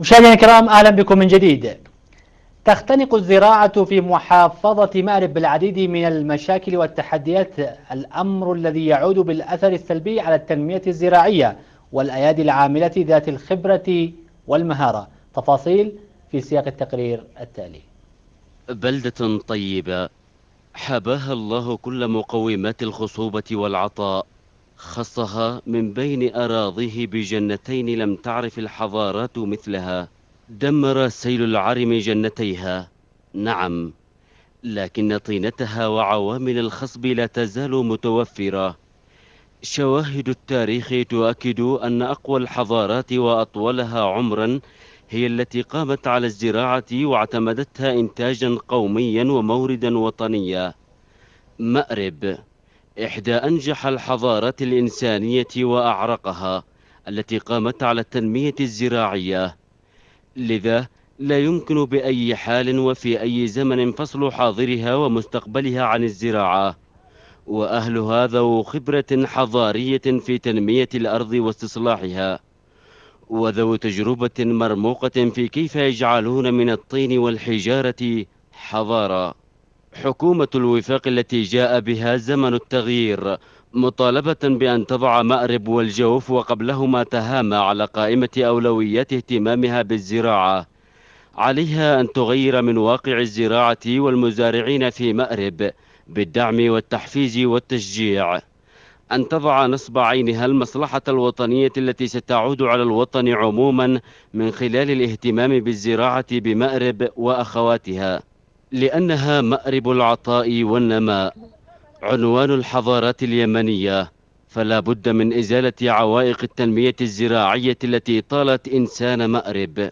مشاهدينا الكرام أهلا بكم من جديد تختنق الزراعة في محافظة مأرب بالعديد من المشاكل والتحديات الأمر الذي يعود بالأثر السلبي على التنمية الزراعية والأيادي العاملة ذات الخبرة والمهارة تفاصيل في سياق التقرير التالي بلدة طيبة حباها الله كل مقومات الخصوبة والعطاء خصها من بين أراضيه بجنتين لم تعرف الحضارات مثلها دمر سيل العرم جنتيها نعم لكن طينتها وعوامل الخصب لا تزال متوفرة شواهد التاريخ تؤكد أن أقوى الحضارات وأطولها عمرا هي التي قامت على الزراعة واعتمدتها إنتاجا قوميا وموردا وطنيا مأرب إحدى أنجح الحضارات الإنسانية وأعرقها التي قامت على التنمية الزراعية لذا لا يمكن بأي حال وفي أي زمن فصل حاضرها ومستقبلها عن الزراعة وأهلها ذو خبرة حضارية في تنمية الأرض واستصلاحها وذو تجربة مرموقة في كيف يجعلون من الطين والحجارة حضارة حكومة الوفاق التي جاء بها زمن التغيير مطالبة بأن تضع مأرب والجوف وقبلهما تهامة على قائمة أولويات اهتمامها بالزراعة عليها أن تغير من واقع الزراعة والمزارعين في مأرب بالدعم والتحفيز والتشجيع أن تضع نصب عينها المصلحة الوطنية التي ستعود على الوطن عموما من خلال الاهتمام بالزراعة بمأرب وأخواتها لأنها مأرب العطاء والنماء عنوان الحضارات اليمنية فلا بد من إزالة عوائق التنمية الزراعية التي طالت إنسان مأرب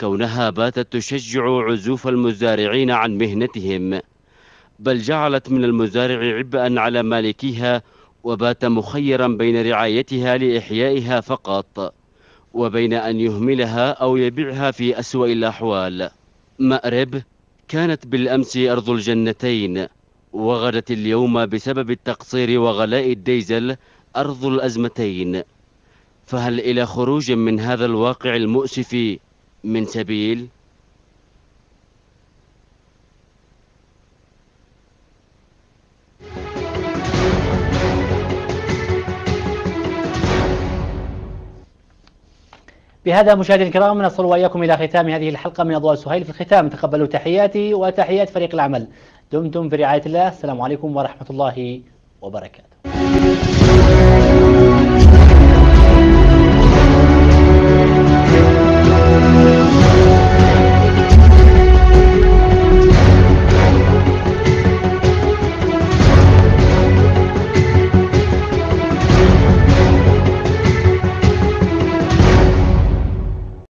كونها باتت تشجع عزوف المزارعين عن مهنتهم بل جعلت من المزارع عبئا على مالكيها وبات مخيرا بين رعايتها لإحيائها فقط وبين أن يهملها أو يبيعها في أسوأ الأحوال مأرب كانت بالأمس أرض الجنتين وغدت اليوم بسبب التقصير وغلاء الديزل أرض الأزمتين فهل إلى خروج من هذا الواقع المؤسف من سبيل؟ بهذا مشاهدينا الكرام نصل واياكم الى ختام هذه الحلقه من اضواء سهيل في الختام تقبلوا تحياتي وتحيات فريق العمل دمتم في رعايه الله السلام عليكم ورحمه الله وبركاته